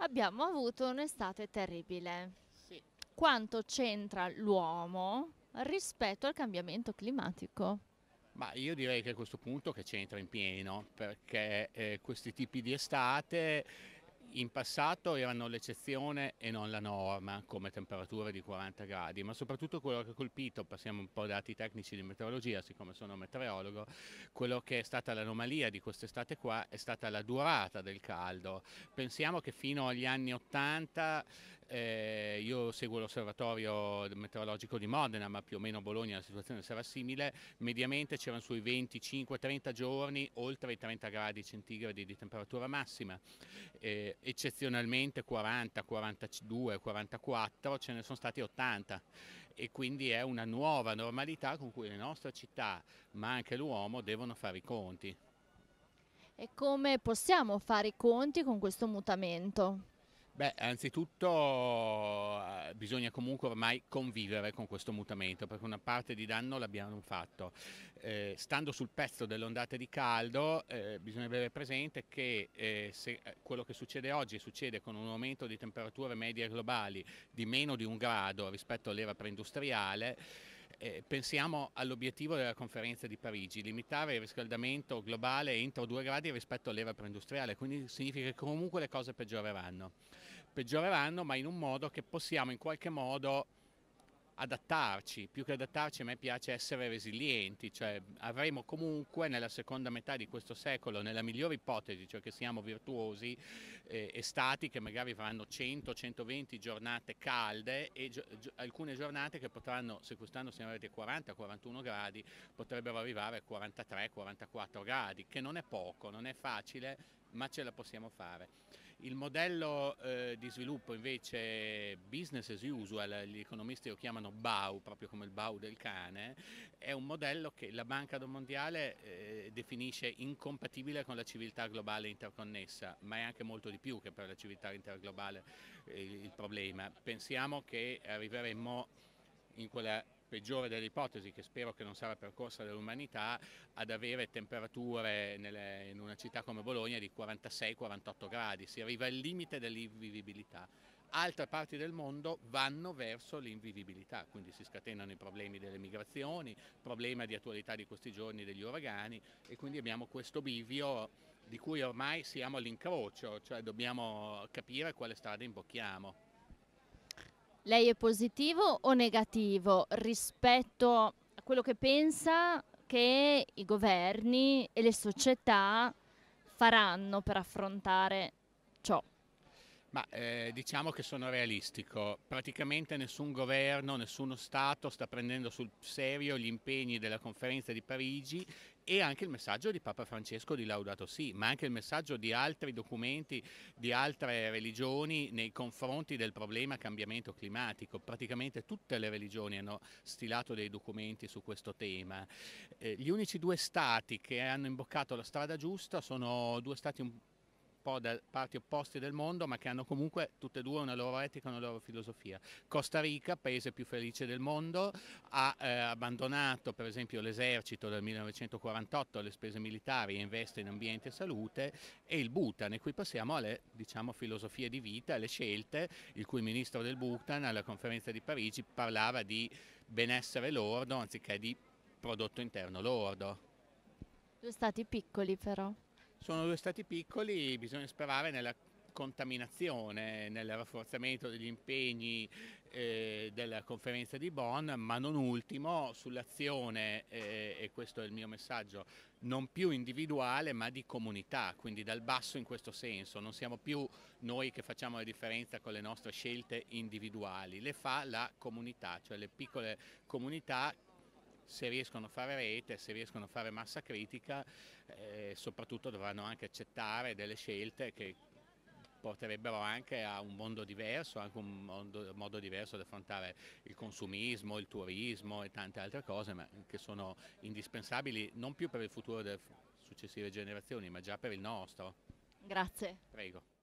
abbiamo avuto un'estate terribile. Sì. Quanto c'entra l'uomo rispetto al cambiamento climatico? Ma io direi che a questo punto che c'entra in pieno, perché eh, questi tipi di estate in passato erano l'eccezione e non la norma come temperature di 40 gradi, ma soprattutto quello che ha colpito, passiamo un po' a dati tecnici di meteorologia, siccome sono meteorologo, quello che è stata l'anomalia di quest'estate qua è stata la durata del caldo. Pensiamo che fino agli anni 80 eh, io seguo l'osservatorio meteorologico di Modena, ma più o meno a Bologna la situazione sarà simile, mediamente c'erano sui 25-30 giorni oltre i 30 gradi centigradi di temperatura massima, eh, eccezionalmente 40, 42, 44, ce ne sono stati 80 e quindi è una nuova normalità con cui le nostre città, ma anche l'uomo, devono fare i conti. E come possiamo fare i conti con questo mutamento? Beh, anzitutto eh, bisogna comunque ormai convivere con questo mutamento perché una parte di danno l'abbiamo fatto. Eh, stando sul pezzo dell'ondata di caldo eh, bisogna avere presente che eh, se eh, quello che succede oggi succede con un aumento di temperature medie globali di meno di un grado rispetto all'era preindustriale, eh, pensiamo all'obiettivo della conferenza di Parigi, limitare il riscaldamento globale entro 2 gradi rispetto all'era preindustriale, quindi significa che comunque le cose peggioreranno. Peggioreranno ma in un modo che possiamo in qualche modo adattarci, più che adattarci a me piace essere resilienti, cioè avremo comunque nella seconda metà di questo secolo, nella migliore ipotesi, cioè che siamo virtuosi, eh, estati che magari faranno 100-120 giornate calde e gio gio alcune giornate che potranno, se quest'anno siamo arrivati a 40-41 gradi, potrebbero arrivare a 43-44 gradi, che non è poco, non è facile, ma ce la possiamo fare. Il modello eh, di sviluppo invece business as usual, gli economisti lo chiamano BAU, proprio come il BAU del cane, è un modello che la Banca Mondiale eh, definisce incompatibile con la civiltà globale interconnessa, ma è anche molto di più che per la civiltà interglobale eh, il problema. Pensiamo che arriveremmo in quella peggiore delle ipotesi, che spero che non sarà percorsa dall'umanità, ad avere temperature nelle, in una città come Bologna di 46-48 gradi, si arriva al limite dell'invivibilità. Altre parti del mondo vanno verso l'invivibilità, quindi si scatenano i problemi delle migrazioni, problema di attualità di questi giorni degli uragani e quindi abbiamo questo bivio di cui ormai siamo all'incrocio, cioè dobbiamo capire quale strada imbocchiamo. Lei è positivo o negativo rispetto a quello che pensa che i governi e le società faranno per affrontare ciò? Ma eh, diciamo che sono realistico, praticamente nessun governo, nessuno Stato sta prendendo sul serio gli impegni della conferenza di Parigi e anche il messaggio di Papa Francesco di Laudato Si, ma anche il messaggio di altri documenti, di altre religioni nei confronti del problema cambiamento climatico. Praticamente tutte le religioni hanno stilato dei documenti su questo tema. Eh, gli unici due Stati che hanno imboccato la strada giusta sono due Stati un po' da parti opposte del mondo, ma che hanno comunque tutte e due una loro etica e una loro filosofia. Costa Rica, paese più felice del mondo, ha eh, abbandonato per esempio l'esercito dal 1948 alle spese militari e investe in ambiente e salute e il Bhutan e qui passiamo alle diciamo, filosofie di vita, alle scelte, il cui ministro del Bhutan alla conferenza di Parigi parlava di benessere lordo anziché di prodotto interno lordo. Due stati piccoli però. Sono due stati piccoli, bisogna sperare nella contaminazione, nel rafforzamento degli impegni eh, della conferenza di Bonn, ma non ultimo sull'azione, eh, e questo è il mio messaggio, non più individuale ma di comunità, quindi dal basso in questo senso, non siamo più noi che facciamo la differenza con le nostre scelte individuali, le fa la comunità, cioè le piccole comunità se riescono a fare rete, se riescono a fare massa critica, eh, soprattutto dovranno anche accettare delle scelte che porterebbero anche a un mondo diverso, anche un mondo, modo diverso di affrontare il consumismo, il turismo e tante altre cose, ma che sono indispensabili non più per il futuro delle successive generazioni, ma già per il nostro. Grazie. Prego.